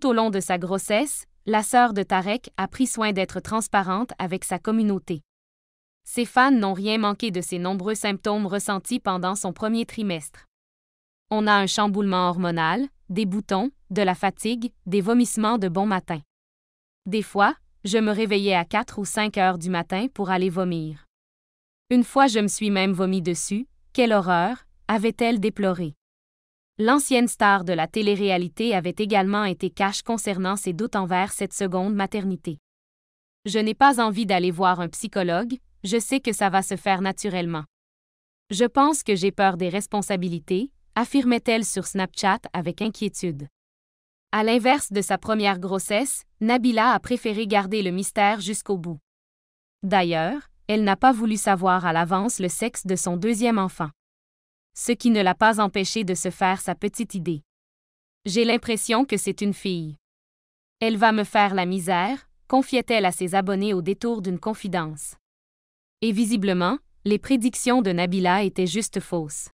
Tout au long de sa grossesse, la sœur de Tarek a pris soin d'être transparente avec sa communauté. Ses fans n'ont rien manqué de ses nombreux symptômes ressentis pendant son premier trimestre. On a un chamboulement hormonal, des boutons, de la fatigue, des vomissements de bon matin. Des fois, je me réveillais à 4 ou 5 heures du matin pour aller vomir. Une fois je me suis même vomi dessus, quelle horreur, avait-elle déploré. L'ancienne star de la télé-réalité avait également été cache concernant ses doutes envers cette seconde maternité. Je n'ai pas envie d'aller voir un psychologue, je sais que ça va se faire naturellement. Je pense que j'ai peur des responsabilités, affirmait-elle sur Snapchat avec inquiétude. À l'inverse de sa première grossesse, Nabila a préféré garder le mystère jusqu'au bout. D'ailleurs, elle n'a pas voulu savoir à l'avance le sexe de son deuxième enfant ce qui ne l'a pas empêché de se faire sa petite idée. J'ai l'impression que c'est une fille. Elle va me faire la misère, confiait-elle à ses abonnés au détour d'une confidence. Et visiblement, les prédictions de Nabila étaient juste fausses.